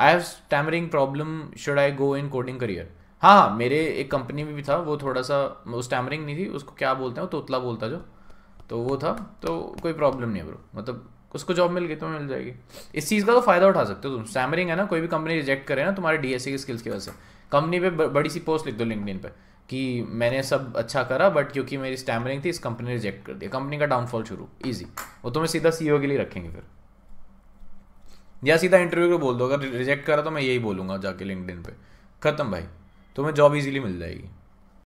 I have stammering problem should I go in coding career हाँ हाँ मेरे एक कंपनी में भी था वो थोड़ा सा वो स्टैमरिंग नहीं थी उसको क्या बोलते हैं तोतला बोलता जो तो वो था तो कोई प्रॉब्लम नहीं है ब्रो मतलब उसको जॉब मिल गई तो मिल जाएगी इस चीज़ का तो फायदा उठा सकते हो तुम स्टैमरिंग है ना कोई भी कंपनी रिजेक्ट करे ना तुम्हारे सी की स्किल्स की वजह से कंपनी पे बड़ी सी पोस्ट लिख दो लिंकडिन पे कि मैंने सब अच्छा करा बट क्योंकि मेरी स्टैमरिंग थी इस कंपनी ने रिजेक्ट कर दिया कंपनी का डाउनफॉल शुरू ईजी वो तुम्हें सीधा ओ के लिए रखेंगे फिर या सीधा इंटरव्यू को बोल दो अगर रिजेक्ट करा तो मैं यही बोलूँगा जाके लिंकडिन पे ख़त्म भाई तुम्हें जॉब इजीली मिल जाएगी